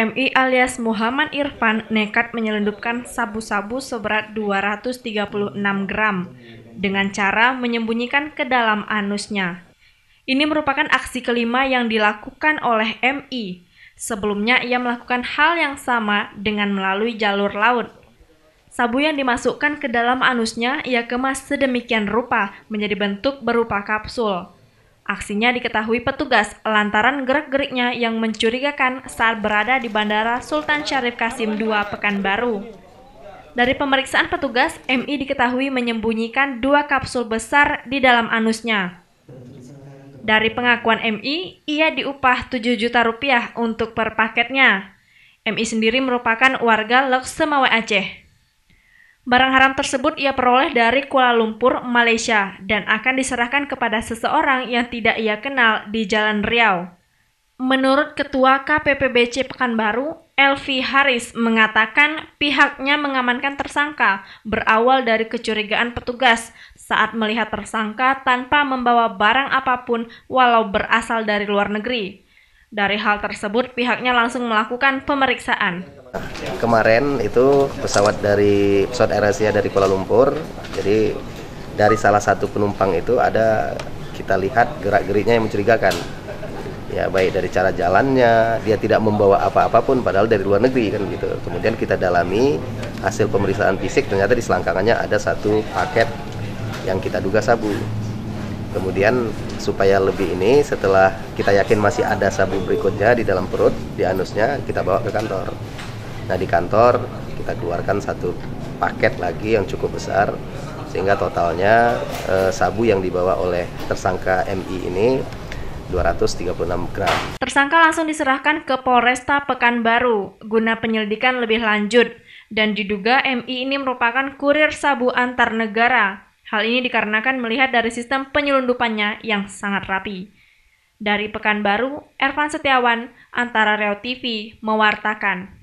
MI alias Muhammad Irfan nekat menyelundupkan sabu-sabu seberat 236 gram dengan cara menyembunyikan ke dalam anusnya. Ini merupakan aksi kelima yang dilakukan oleh MI. Sebelumnya ia melakukan hal yang sama dengan melalui jalur laut. Sabu yang dimasukkan ke dalam anusnya ia kemas sedemikian rupa menjadi bentuk berupa kapsul. Aksinya diketahui petugas lantaran gerak-geriknya yang mencurigakan saat berada di Bandara Sultan Syarif Kasim II Pekanbaru. Dari pemeriksaan petugas, MI diketahui menyembunyikan dua kapsul besar di dalam anusnya. Dari pengakuan MI, ia diupah 7 juta rupiah untuk per paketnya. MI sendiri merupakan warga Lok Semawe Aceh. Barang haram tersebut ia peroleh dari Kuala Lumpur, Malaysia, dan akan diserahkan kepada seseorang yang tidak ia kenal di Jalan Riau. Menurut Ketua KPPBC Pekanbaru, Elvi Haris mengatakan pihaknya mengamankan tersangka berawal dari kecurigaan petugas saat melihat tersangka tanpa membawa barang apapun walau berasal dari luar negeri. Dari hal tersebut, pihaknya langsung melakukan pemeriksaan. Kemarin itu pesawat dari pesawat Air Asia dari Kuala Lumpur. Jadi dari salah satu penumpang itu ada kita lihat gerak-geriknya yang mencurigakan. Ya baik dari cara jalannya, dia tidak membawa apa-apapun padahal dari luar negeri kan gitu. Kemudian kita dalami hasil pemeriksaan fisik ternyata di selangkangannya ada satu paket yang kita duga sabu. Kemudian supaya lebih ini setelah kita yakin masih ada sabu berikutnya di dalam perut, di anusnya, kita bawa ke kantor. Nah di kantor kita keluarkan satu paket lagi yang cukup besar sehingga totalnya eh, sabu yang dibawa oleh tersangka MI ini 236 gram. Tersangka langsung diserahkan ke Polresta Pekanbaru guna penyelidikan lebih lanjut dan diduga MI ini merupakan kurir sabu antar negara. Hal ini dikarenakan melihat dari sistem penyelundupannya yang sangat rapi. Dari Pekanbaru, Ervan Setiawan, Antara Reo TV, mewartakan.